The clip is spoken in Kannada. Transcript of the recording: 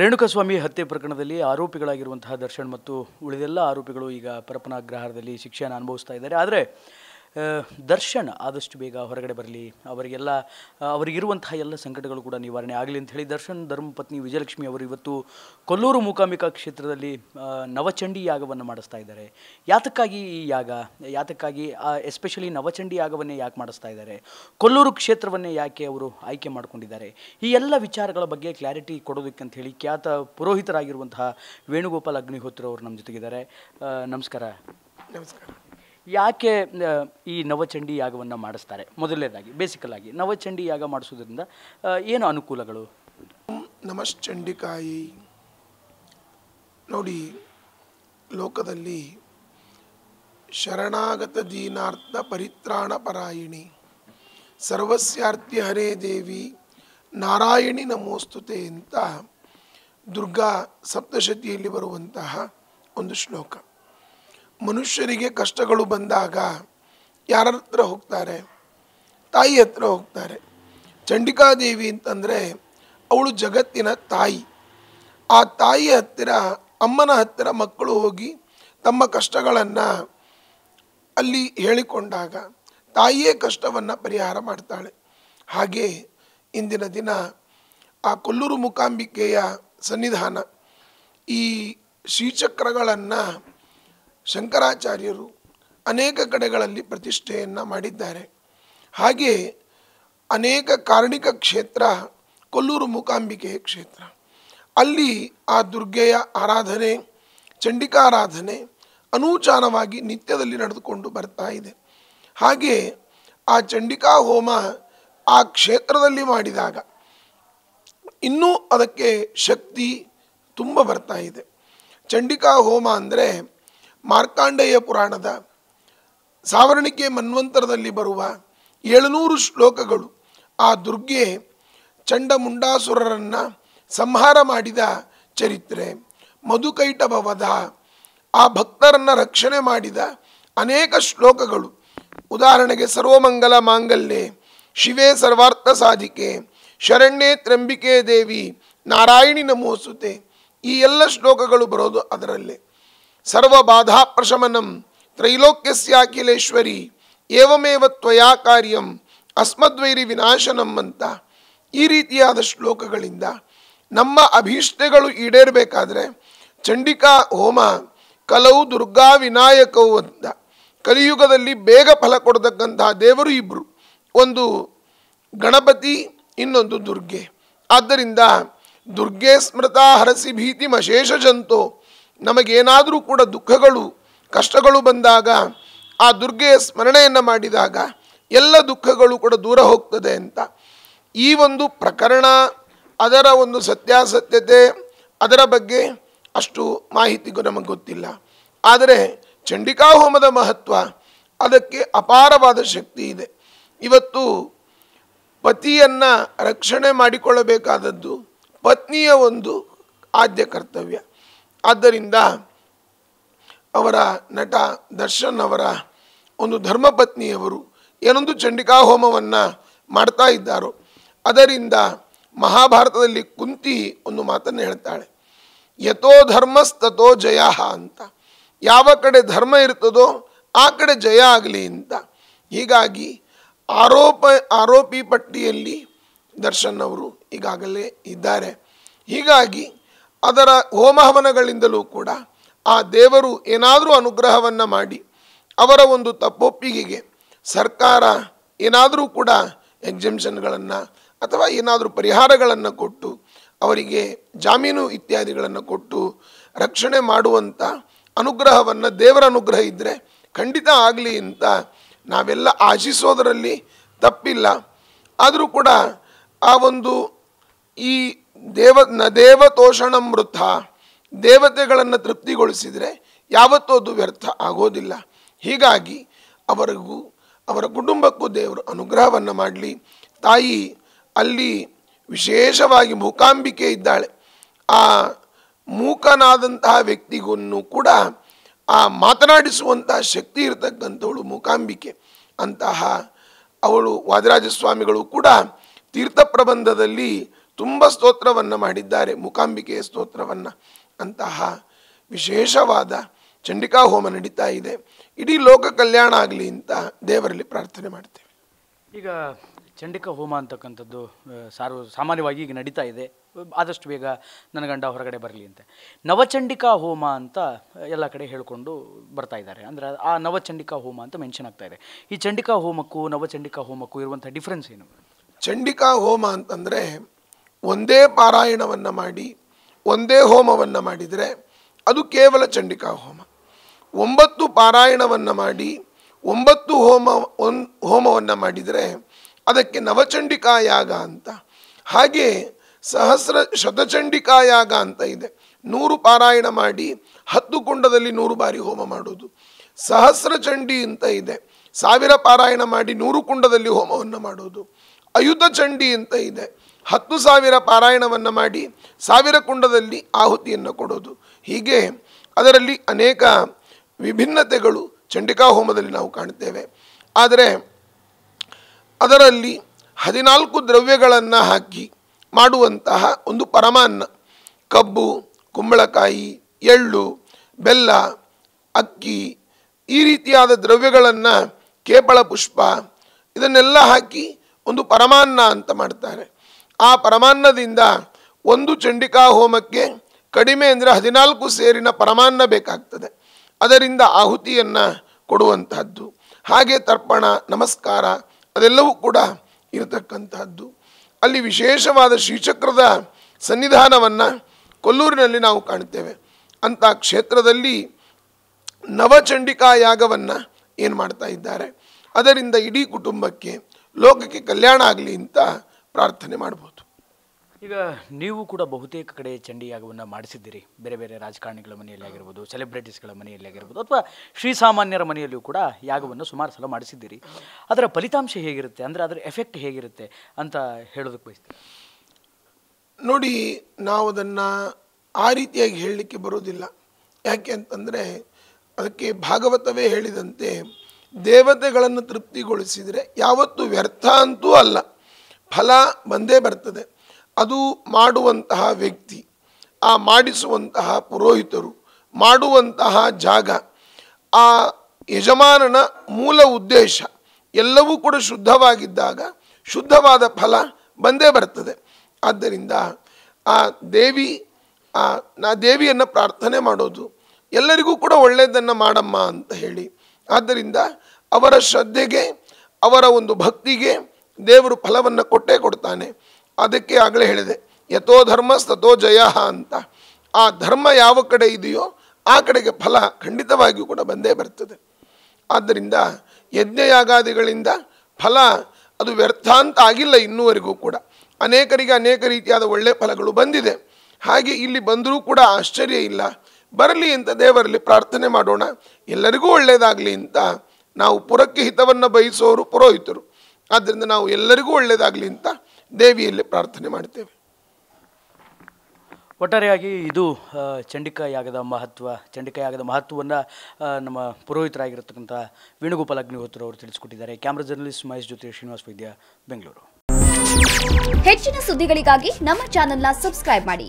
ರೇಣುಕಸ್ವಾಮಿ ಹತ್ಯೆ ಪ್ರಕರಣದಲ್ಲಿ ಆರೋಪಿಗಳಾಗಿರುವಂತಹ ದರ್ಶನ್ ಮತ್ತು ಉಳಿದೆಲ್ಲ ಆರೋಪಿಗಳು ಈಗ ಪರಪನಾಗ್ರಹಾರದಲ್ಲಿ ಶಿಕ್ಷೆಯನ್ನು ಅನುಭವಿಸ್ತಾ ಇದ್ದಾರೆ ಆದರೆ ದರ್ಶನ್ ಆದಷ್ಟು ಬೇಗ ಹೊರಗಡೆ ಬರಲಿ ಅವರಿಗೆಲ್ಲ ಅವರಿಗಿರುವಂತಹ ಎಲ್ಲ ಸಂಕಟಗಳು ಕೂಡ ನಿವಾರಣೆ ಆಗಲಿ ಅಂತ ಹೇಳಿ ದರ್ಶನ್ ಧರ್ಮಪತ್ನಿ ವಿಜಯಲಕ್ಷ್ಮಿ ಅವರು ಇವತ್ತು ಕೊಲ್ಲೂರು ಮೂಕಾಂಬಿಕಾ ಕ್ಷೇತ್ರದಲ್ಲಿ ನವಚಂಡಿ ಯಾಗವನ್ನು ಮಾಡಿಸ್ತಾ ಇದ್ದಾರೆ ಯಾತಕ್ಕಾಗಿ ಈ ಯಾಗ ಯಾತಕ್ಕಾಗಿ ಎಸ್ಪೆಷಲಿ ನವಚಂಡಿ ಯಾಗವನ್ನೇ ಯಾಕೆ ಮಾಡಿಸ್ತಾ ಇದ್ದಾರೆ ಕೊಲ್ಲೂರು ಕ್ಷೇತ್ರವನ್ನೇ ಯಾಕೆ ಅವರು ಆಯ್ಕೆ ಮಾಡಿಕೊಂಡಿದ್ದಾರೆ ಈ ಎಲ್ಲ ವಿಚಾರಗಳ ಬಗ್ಗೆ ಕ್ಲಾರಿಟಿ ಅಂತ ಹೇಳಿ ಖ್ಯಾತ ಪುರೋಹಿತರಾಗಿರುವಂತಹ ವೇಣುಗೋಪಾಲ್ ಅಗ್ನಿಹೋತ್ರ ಅವರು ನಮ್ಮ ಜೊತೆಗಿದ್ದಾರೆ ನಮಸ್ಕಾರ ನಮಸ್ಕಾರ ಯಾಕೆ ಈ ನವಚಂಡಿ ಯಾಗವನ್ನು ಮಾಡಿಸ್ತಾರೆ ಮೊದಲನೇದಾಗಿ ಆಗಿ ನವಚಂಡಿ ಯಾಗ ಮಾಡಿಸೋದ್ರಿಂದ ಏನು ಅನುಕೂಲಗಳು ನಮಶ್ಚಂಡಿಕಾಯಿ ನೋಡಿ ಲೋಕದಲ್ಲಿ ಶರಣಾಗತ ದೀನಾರ್ಥ ಪರಿತ್ರಾಣ ಪರಾಯಣಿ ಸರ್ವಸ್ಯಾರ್ಥಿ ಹರೇ ದೇವಿ ನಾರಾಯಣಿ ನಮೋಸ್ತುತೆ ಅಂತ ದುರ್ಗಾ ಸಪ್ತಶತಿಯಲ್ಲಿ ಬರುವಂತಹ ಒಂದು ಶ್ಲೋಕ ಮನುಷ್ಯರಿಗೆ ಕಷ್ಟಗಳು ಬಂದಾಗ ಯಾರ ಹತ್ರ ಹೋಗ್ತಾರೆ ತಾಯಿ ಹತ್ರ ಹೋಗ್ತಾರೆ ಚಂಡಿಕಾದೇವಿ ಅಂತಂದರೆ ಅವಳು ಜಗತ್ತಿನ ತಾಯಿ ಆ ತಾಯಿಯ ಹತ್ತಿರ ಅಮ್ಮನ ಹತ್ತಿರ ಮಕ್ಕಳು ಹೋಗಿ ತಮ್ಮ ಕಷ್ಟಗಳನ್ನು ಅಲ್ಲಿ ಹೇಳಿಕೊಂಡಾಗ ತಾಯಿಯೇ ಕಷ್ಟವನ್ನು ಪರಿಹಾರ ಮಾಡ್ತಾಳೆ ಹಾಗೆ ಇಂದಿನ ದಿನ ಆ ಕೊಲ್ಲೂರು ಮೂಕಾಂಬಿಕೆಯ ಸನ್ನಿಧಾನ ಈ ಶ್ರೀಚಕ್ರಗಳನ್ನು ಶಂಕರಾಚಾರ್ಯರು ಅನೇಕ ಕಡೆಗಳಲ್ಲಿ ಪ್ರತಿಷ್ಠೆಯನ್ನು ಮಾಡಿದ್ದಾರೆ ಹಾಗೆಯೇ ಅನೇಕ ಕಾರಣಿಕ ಕ್ಷೇತ್ರ ಕೊಲ್ಲೂರು ಮೂಕಾಂಬಿಕೆಯ ಕ್ಷೇತ್ರ ಅಲ್ಲಿ ಆ ದುರ್ಗೆಯ ಆರಾಧನೆ ಚಂಡಿಕಾರಾಧನೆ ಅನೂಚಾನವಾಗಿ ನಿತ್ಯದಲ್ಲಿ ನಡೆದುಕೊಂಡು ಬರ್ತಾ ಇದೆ ಹಾಗೆಯೇ ಆ ಚಂಡಿಕಾ ಹೋಮ ಆ ಕ್ಷೇತ್ರದಲ್ಲಿ ಮಾಡಿದಾಗ ಇನ್ನೂ ಅದಕ್ಕೆ ಶಕ್ತಿ ತುಂಬ ಬರ್ತಾ ಇದೆ ಚಂಡಿಕಾ ಹೋಮ ಅಂದರೆ ಮಾರ್ಕಾಂಡೇಯ ಪುರಾಣದ ಸಾವರ್ಣಿಕೆ ಮನ್ವಂತರದಲ್ಲಿ ಬರುವ ಏಳುನೂರು ಶ್ಲೋಕಗಳು ಆ ದುರ್ಗೆ ಚಂಡಮುಂಡಾಸುರರನ್ನು ಸಂಹಾರ ಮಾಡಿದ ಚರಿತ್ರೆ ಮಧುಕೈಟಭವದ ಆ ಭಕ್ತರನ್ನು ರಕ್ಷಣೆ ಮಾಡಿದ ಅನೇಕ ಶ್ಲೋಕಗಳು ಉದಾಹರಣೆಗೆ ಸರ್ವಮಂಗಲ ಮಾಂಗಲ್ಯ ಶಿವೇ ಸರ್ವಾರ್ಥ ಸಾಧಿಕೆ ಶರಣ್ಯೇ ತ್ರಂಬಿಕೆ ದೇವಿ ನಾರಾಯಣಿ ನಮೋಸುತೆ ಈ ಎಲ್ಲ ಶ್ಲೋಕಗಳು ಬರೋದು ಅದರಲ್ಲೇ ಸರ್ವಬಾಧಾ ಪ್ರಶಮನಂ ಅಖಿಲೇಶ್ವರಿ ಏವಮೇವ ತ್ವಯಾ ಕಾರ್ಯಂ ಅಸ್ಮದ್ವೈರಿ ವಿನಾಶನಂ ಅಂತ ಈ ರೀತಿಯಾದ ಶ್ಲೋಕಗಳಿಂದ ನಮ್ಮ ಅಭೀಷ್ಟೆಗಳು ಈಡೇರಬೇಕಾದ್ರೆ ಚಂಡಿಕಾ ಹೋಮ ಕಲವು ದುರ್ಗಾ ವಿನಾಯಕವು ಅಂತ ಕಲಿಯುಗದಲ್ಲಿ ಬೇಗ ಫಲ ಕೊಡತಕ್ಕಂತಹ ದೇವರು ಇಬ್ಬರು ಒಂದು ಗಣಪತಿ ಇನ್ನೊಂದು ದುರ್ಗೆ ಆದ್ದರಿಂದ ದುರ್ಗೆ ಸ್ಮೃತ ಹರಸಿ ಭೀತಿ ಮಶೇಷ ಜಂತೋ ನಮಗೇನಾದರೂ ಕೂಡ ದುಃಖಗಳು ಕಷ್ಟಗಳು ಬಂದಾಗ ಆ ದುರ್ಗೆಯ ಸ್ಮರಣೆಯನ್ನು ಮಾಡಿದಾಗ ಎಲ್ಲ ದುಃಖಗಳು ಕೂಡ ದೂರ ಹೋಗ್ತದೆ ಅಂತ ಈ ಒಂದು ಪ್ರಕರಣ ಅದರ ಒಂದು ಸತ್ಯಾಸತ್ಯತೆ ಅದರ ಬಗ್ಗೆ ಅಷ್ಟು ಮಾಹಿತಿಗೂ ನಮಗೆ ಗೊತ್ತಿಲ್ಲ ಆದರೆ ಚಂಡಿಕಾ ಹೋಮದ ಮಹತ್ವ ಅದಕ್ಕೆ ಅಪಾರವಾದ ಶಕ್ತಿ ಇದೆ ಇವತ್ತು ಪತಿಯನ್ನು ರಕ್ಷಣೆ ಮಾಡಿಕೊಳ್ಳಬೇಕಾದದ್ದು ಪತ್ನಿಯ ಒಂದು ಆದ್ಯ ಕರ್ತವ್ಯ ಆದ್ದರಿಂದ ಅವರ ನಟ ದರ್ಶನ್ ಅವರ ಒಂದು ಧರ್ಮಪತ್ನಿಯವರು ಏನೊಂದು ಚಂಡಿಕಾ ಹೋಮವನ್ನು ಮಾಡ್ತಾ ಇದ್ದಾರೋ ಅದರಿಂದ ಮಹಾಭಾರತದಲ್ಲಿ ಕುಂತಿ ಒಂದು ಮಾತನ್ನು ಹೇಳ್ತಾಳೆ ಯಥೋ ಧರ್ಮಸ್ತಥೋ ಜಯ ಅಂತ ಯಾವ ಕಡೆ ಧರ್ಮ ಇರ್ತದೋ ಆ ಕಡೆ ಜಯ ಆಗಲಿ ಅಂತ ಹೀಗಾಗಿ ಆರೋಪ ಆರೋಪಿ ಪಟ್ಟಿಯಲ್ಲಿ ದರ್ಶನ್ ಅವರು ಈಗಾಗಲೇ ಇದ್ದಾರೆ ಹೀಗಾಗಿ ಅದರ ಹೋಮಹವನಗಳಿಂದಲೂ ಕೂಡ ಆ ದೇವರು ಏನಾದರೂ ಅನುಗ್ರಹವನ್ನು ಮಾಡಿ ಅವರ ಒಂದು ತಪ್ಪೊಪ್ಪಿಗೆಗೆ ಸರ್ಕಾರ ಏನಾದರೂ ಕೂಡ ಎಕ್ಸಿಬಿಷನ್ಗಳನ್ನು ಅಥವಾ ಏನಾದರೂ ಪರಿಹಾರಗಳನ್ನು ಕೊಟ್ಟು ಅವರಿಗೆ ಜಾಮೀನು ಇತ್ಯಾದಿಗಳನ್ನು ಕೊಟ್ಟು ರಕ್ಷಣೆ ಮಾಡುವಂಥ ಅನುಗ್ರಹವನ್ನು ದೇವರ ಅನುಗ್ರಹ ಇದ್ದರೆ ಖಂಡಿತ ಆಗಲಿ ಅಂತ ನಾವೆಲ್ಲ ಆಶಿಸೋದರಲ್ಲಿ ತಪ್ಪಿಲ್ಲ ಆದರೂ ಕೂಡ ಆ ಒಂದು ಈ ದೇವ ನ ದೇವತೋಷಣ ಮೃತ ದೇವತೆಗಳನ್ನು ತೃಪ್ತಿಗೊಳಿಸಿದರೆ ಯಾವತ್ತೂ ಅದು ವ್ಯರ್ಥ ಆಗೋದಿಲ್ಲ ಹೀಗಾಗಿ ಅವರಿಗೂ ಅವರ ಕುಟುಂಬಕ್ಕೂ ದೇವರು ಅನುಗ್ರಹವನ್ನು ಮಾಡಲಿ ತಾಯಿ ಅಲ್ಲಿ ವಿಶೇಷವಾಗಿ ಮೂಕಾಂಬಿಕೆ ಇದ್ದಾಳೆ ಆ ಮೂಕನಾದಂತಹ ವ್ಯಕ್ತಿಗೂ ಕೂಡ ಆ ಮಾತನಾಡಿಸುವಂತಹ ಶಕ್ತಿ ಇರತಕ್ಕಂಥವಳು ಮೂಕಾಂಬಿಕೆ ಅಂತಹ ಅವಳು ವಾದರಾಜಸ್ವಾಮಿಗಳು ಕೂಡ ತೀರ್ಥ ಪ್ರಬಂಧದಲ್ಲಿ ತುಂಬ ಸ್ತೋತ್ರವನ್ನು ಮಾಡಿದ್ದಾರೆ ಮೂಕಾಂಬಿಕೆಯ ಸ್ತೋತ್ರವನ್ನು ಅಂತಹ ವಿಶೇಷವಾದ ಚಂಡಿಕಾ ಹೋಮ ನಡೀತಾ ಇದೆ ಇಡೀ ಲೋಕ ಕಲ್ಯಾಣ ಆಗಲಿ ಅಂತ ದೇವರಲ್ಲಿ ಪ್ರಾರ್ಥನೆ ಮಾಡ್ತೇವೆ ಈಗ ಚಂಡಿಕಾ ಹೋಮ ಅಂತಕ್ಕಂಥದ್ದು ಸಾರ್ವ ಸಾಮಾನ್ಯವಾಗಿ ಈಗ ನಡೀತಾ ಇದೆ ಆದಷ್ಟು ಬೇಗ ನನ್ನ ಗಂಡ ಹೊರಗಡೆ ಬರಲಿ ಅಂತ ನವಚಂಡಿಕಾ ಹೋಮ ಅಂತ ಎಲ್ಲ ಕಡೆ ಹೇಳಿಕೊಂಡು ಬರ್ತಾ ಇದ್ದಾರೆ ಅಂದರೆ ಆ ನವಚಂಡಿಕಾ ಹೋಮ ಅಂತ ಮೆನ್ಷನ್ ಆಗ್ತಾ ಇದೆ ಈ ಚಂಡಿಕಾ ಹೋಮಕ್ಕೂ ನವಚಂಡಿಕಾ ಹೋಮಕ್ಕೂ ಇರುವಂಥ ಡಿಫ್ರೆನ್ಸ್ ಏನು ಚಂಡಿಕಾ ಹೋಮ ಅಂತಂದರೆ ಒಂದೇ ಪಾರಾಯಣವನ್ನು ಮಾಡಿ ಒಂದೇ ಹೋಮವನ್ನು ಮಾಡಿದರೆ ಅದು ಕೇವಲ ಚಂಡಿಕಾ ಹೋಮ ಒಂಬತ್ತು ಪಾರಾಯಣವನ್ನು ಮಾಡಿ ಒಂಬತ್ತು ಹೋಮ ಒನ್ ಹೋಮವನ್ನು ಮಾಡಿದರೆ ಅದಕ್ಕೆ ನವಚಂಡಿಕಾ ಯಾಗ ಅಂತ ಹಾಗೆ ಸಹಸ್ರ ಶತಚಂಡಿಕಾ ಯಾಗ ಅಂತ ಇದೆ ನೂರು ಪಾರಾಯಣ ಮಾಡಿ ಹತ್ತು ಕುಂಡದಲ್ಲಿ ನೂರು ಬಾರಿ ಹೋಮ ಮಾಡೋದು ಸಹಸ್ರ ಚಂಡಿ ಅಂತ ಇದೆ ಸಾವಿರ ಪಾರಾಯಣ ಮಾಡಿ ನೂರು ಕುಂಡದಲ್ಲಿ ಹೋಮವನ್ನು ಮಾಡೋದು ಅಯುತ ಚಂಡಿ ಅಂತ ಇದೆ ಹತ್ತು ಸಾವಿರ ಪಾರಾಯಣವನ್ನು ಮಾಡಿ ಸಾವಿರ ಕುಂಡದಲ್ಲಿ ಆಹುತಿಯನ್ನು ಕೊಡೋದು ಹೀಗೆ ಅದರಲ್ಲಿ ಅನೇಕ ವಿಭಿನ್ನತೆಗಳು ಚಂಡಿಕಾ ಹೋಮದಲ್ಲಿ ನಾವು ಕಾಣ್ತೇವೆ ಆದರೆ ಅದರಲ್ಲಿ ಹದಿನಾಲ್ಕು ದ್ರವ್ಯಗಳನ್ನು ಹಾಕಿ ಮಾಡುವಂತಹ ಒಂದು ಪರಮಾನ್ನ ಕಬ್ಬು ಕುಂಬಳಕಾಯಿ ಎಳ್ಳು ಬೆಲ್ಲ ಅಕ್ಕಿ ಈ ರೀತಿಯಾದ ದ್ರವ್ಯಗಳನ್ನು ಕೇಪಳ ಪುಷ್ಪ ಇದನ್ನೆಲ್ಲ ಹಾಕಿ ಒಂದು ಪರಮಾನ್ನ ಅಂತ ಮಾಡ್ತಾರೆ ಆ ಪರಮಾನ್ನದಿಂದ ಒಂದು ಚಂಡಿಕಾ ಹೋಮಕ್ಕೆ ಕಡಿಮೆ ಅಂದರೆ ಹದಿನಾಲ್ಕು ಸೇರಿನ ಪರಮಾನ್ನ ಬೇಕಾಗ್ತದೆ ಅದರಿಂದ ಆಹುತಿಯನ್ನು ಕೊಡುವಂತಹದ್ದು ಹಾಗೆ ತರ್ಪಣ ನಮಸ್ಕಾರ ಅದೆಲ್ಲವೂ ಕೂಡ ಇರತಕ್ಕಂತಹದ್ದು ಅಲ್ಲಿ ವಿಶೇಷವಾದ ಶ್ರೀಚಕ್ರದ ಸನ್ನಿಧಾನವನ್ನು ಕೊಲ್ಲೂರಿನಲ್ಲಿ ನಾವು ಕಾಣ್ತೇವೆ ಅಂಥ ಕ್ಷೇತ್ರದಲ್ಲಿ ಚಂಡಿಕಾ ಯಾಗವನ್ನು ಏನು ಮಾಡ್ತಾ ಇದ್ದಾರೆ ಅದರಿಂದ ಇಡೀ ಕುಟುಂಬಕ್ಕೆ ಲೋಕಕ್ಕೆ ಕಲ್ಯಾಣ ಆಗಲಿ ಅಂತ ಪ್ರಾರ್ಥನೆ ಮಾಡ್ಬೋದು ಈಗ ನೀವು ಕೂಡ ಬಹುತೇಕ ಕಡೆ ಚಂಡಿ ಯಾಗವನ್ನು ಮಾಡಿಸಿದ್ದೀರಿ ಬೇರೆ ಬೇರೆ ರಾಜಕಾರಣಿಗಳ ಮನೆಯಲ್ಲಿ ಆಗಿರ್ಬೋದು ಸೆಲೆಬ್ರಿಟೀಸ್ಗಳ ಮನೆಯಲ್ಲಿ ಆಗಿರ್ಬೋದು ಅಥವಾ ಶ್ರೀಸಾಮಾನ್ಯರ ಮನೆಯಲ್ಲಿಯೂ ಕೂಡ ಯಾಗವನ್ನು ಸುಮಾರು ಸಲ ಮಾಡಿಸಿದ್ದೀರಿ ಅದರ ಫಲಿತಾಂಶ ಹೇಗಿರುತ್ತೆ ಅಂದರೆ ಅದರ ಎಫೆಕ್ಟ್ ಹೇಗಿರುತ್ತೆ ಅಂತ ಹೇಳೋದಕ್ಕೆ ಬಯಸ್ತೀವಿ ನೋಡಿ ನಾವು ಅದನ್ನು ಆ ರೀತಿಯಾಗಿ ಹೇಳಲಿಕ್ಕೆ ಬರೋದಿಲ್ಲ ಯಾಕೆ ಅಂತಂದರೆ ಅದಕ್ಕೆ ಭಾಗವತವೇ ಹೇಳಿದಂತೆ ದೇವತೆಗಳನ್ನು ತೃಪ್ತಿಗೊಳಿಸಿದರೆ ಯಾವತ್ತೂ ವ್ಯರ್ಥ ಅಂತೂ ಅಲ್ಲ ಫಲ ಬಂದೇ ಬರ್ತದೆ ಅದು ಮಾಡುವಂತಹ ವ್ಯಕ್ತಿ ಆ ಮಾಡಿಸುವಂತಹ ಪುರೋಹಿತರು ಮಾಡುವಂತಹ ಜಾಗ ಆ ಯಜಮಾನನ ಮೂಲ ಉದ್ದೇಶ ಎಲ್ಲವೂ ಕೂಡ ಶುದ್ಧವಾಗಿದ್ದಾಗ ಶುದ್ಧವಾದ ಫಲ ಬಂದೇ ಬರ್ತದೆ ಆದ್ದರಿಂದ ಆ ದೇವಿ ಆ ನಾ ದೇವಿಯನ್ನು ಪ್ರಾರ್ಥನೆ ಮಾಡೋದು ಎಲ್ಲರಿಗೂ ಕೂಡ ಒಳ್ಳೆಯದನ್ನು ಮಾಡಮ್ಮ ಅಂತ ಹೇಳಿ ಆದ್ದರಿಂದ ಅವರ ಶ್ರದ್ಧೆಗೆ ಅವರ ಒಂದು ಭಕ್ತಿಗೆ ದೇವರು ಫಲವನ್ನು ಕೊಟ್ಟೇ ಕೊಡ್ತಾನೆ ಅದಕ್ಕೆ ಆಗಲೇ ಹೇಳಿದೆ ಯಥೋ ಧರ್ಮ ಧರ್ಮಸ್ತಥೋ ಜಯ ಅಂತ ಆ ಧರ್ಮ ಯಾವ ಕಡೆ ಇದೆಯೋ ಆ ಕಡೆಗೆ ಫಲ ಖಂಡಿತವಾಗಿಯೂ ಕೂಡ ಬಂದೇ ಬರ್ತದೆ ಆದ್ದರಿಂದ ಯಜ್ಞಯಾಗಾದಿಗಳಿಂದ ಫಲ ಅದು ವ್ಯರ್ಥ ಅಂತ ಆಗಿಲ್ಲ ಇನ್ನೂವರೆಗೂ ಕೂಡ ಅನೇಕರಿಗೆ ಅನೇಕ ರೀತಿಯಾದ ಒಳ್ಳೆಯ ಫಲಗಳು ಬಂದಿದೆ ಹಾಗೆ ಇಲ್ಲಿ ಬಂದರೂ ಕೂಡ ಆಶ್ಚರ್ಯ ಇಲ್ಲ ಬರಲಿ ಅಂತ ದೇವರಲ್ಲಿ ಪ್ರಾರ್ಥನೆ ಮಾಡೋಣ ಎಲ್ಲರಿಗೂ ಒಳ್ಳೆಯದಾಗಲಿ ಅಂತ ನಾವು ಪುರಕ್ಕೆ ಹಿತವನ್ನು ಬಯಸೋರು ಪುರೋಹಿತರು ಆದ್ದರಿಂದ ನಾವು ಎಲ್ಲರಿಗೂ ಒಳ್ಳೆಯದಾಗಲಿ ಅಂತ ದೇವಿಯಲ್ಲಿ ಪ್ರಾರ್ಥನೆ ಮಾಡ್ತೇವೆ ಒಟ್ಟಾರೆಯಾಗಿ ಇದು ಚಂಡಿಕಾ ಯಾಗದ ಮಹತ್ವ ಚಂಡಿಕಾ ಯಾಗದ ಮಹತ್ವವನ್ನು ನಮ್ಮ ಪುರೋಹಿತರಾಗಿರತಕ್ಕಂಥ ವೇಣುಗೋಪಾಲ್ ಅಗ್ನಿಹೋತ್ರ ಅವರು ತಿಳಿಸಿಕೊಟ್ಟಿದ್ದಾರೆ ಕ್ಯಾಮ್ರಾ ಜರ್ನಲಿಸ್ಟ್ ಮಹೇಶ್ ಜ್ಯೋತಿ ಶ್ರೀನಿವಾಸ್ ವೈದ್ಯ ಬೆಂಗಳೂರು ಹೆಚ್ಚಿನ ಸುದ್ದಿಗಳಿಗಾಗಿ ನಮ್ಮ ಚಾನೆಲ್ನ ಸಬ್ಸ್ಕ್ರೈಬ್ ಮಾಡಿ